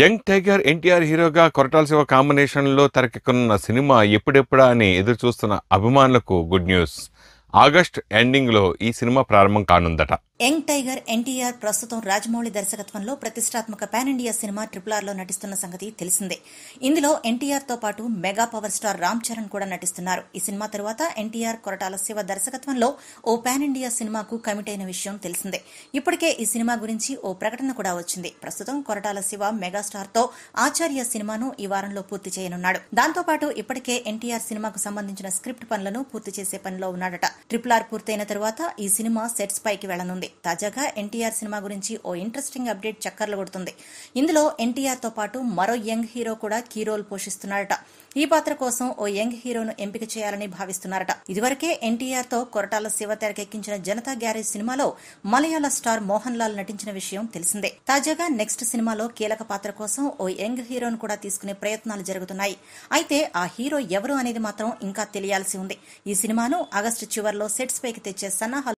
young tiger NTR హీరోగా కొరటాల్సి శివ కాంబినేషన్లో తెరకెక్కనున్న cinema ఎప్పుడెప్పుడా అని ఎదురు చూస్తున్న అభిమానులకు గుడ్ న్యూస్ ఆగస్ట్ ఎండింగ్లో ఈ సినిమా ప్రారంభం కానుందట యంగ్ టైగర్ ఎన్టీఆర్ ప్రస్తుతం రాజమౌళి దర్శకత్వంలో ప్రతిష్టాత్మక పాన్ ఇండియా సినిమా ట్రిపుల్ ఆర్లో నటిస్తున్న సంగతి తెలిసిందే ఇందులో ఎన్టీఆర్తో పాటు mega power star Ram Charan కూడా నటిస్తున్నారు ఈ సినిమా తర్వాత ఎన్టీఆర్ కొరటాల శివ దర్శకత్వంలో ఓ పాన్ ఇండియా సినిమాకు కమిట్ అయిన విషయం తెలిసిందే ఇప్పటికే ఈ సినిమా గురించి ఓ ప్రకటన కూడా వచ్చింది ప్రస్తుతం కొరటాల శివ మెగాస్టార్తో ఆచార్య సినిమాను ఈ వారంలో పూర్తి చేయనున్నాడు దాంతోపాటు ఇప్పటికే ఎన్టీఆర్ సినిమాకు సంబంధించిన స్క్రిప్ట్ పనులను పూర్తి చేసే పనిలో ఉన్నాడట ట్రిపుల్ ఆర్ పూర్తయిన తర్వాత ఈ సినిమా సెట్స్ పైకి వెళ్లనుంది ఉంది తాజాగా ఎన్టీఆర్ సినిమా గురించి ఓ ఇంట్రెస్టింగ్ అప్డేట్ చక్కర్లు కొడుతుంది ఇందులో ఎన్టీఆర్తో పాటు మరో యంగ్ హీరో కూడా కీ రోల్ పోషిస్తున్నారట ఈ పాత్ర కోసం ఓ యంగ్ హీరోను ఎంపిక చేయాలని భావిస్తున్నారట ఇదివరకే ఎన్టీఆర్తో కొరటాల శివ తెరకెక్కించిన జనతా గ్యారేజ్ సినిమాలో మలయాళ స్టార్ మోహన్ లాల్ నటించిన విషయం తెలిసిందే తాజాగా నెక్స్ట్ సినిమాలో కీలక పాత్ర కోసం ఓ యంగ్ హీరోను కూడా తీసుకునే ప్రయత్నాలు జరుగుతున్నాయి అయితే ఆ హీరో ఎవరు అనేది మాత్రం ఇంకా తెలియాల్సి ఉంది ఈ సినిమాను ఆగస్టు చివరిలో సెట్స్ పైకి తెచ్చే సన్నాహాలు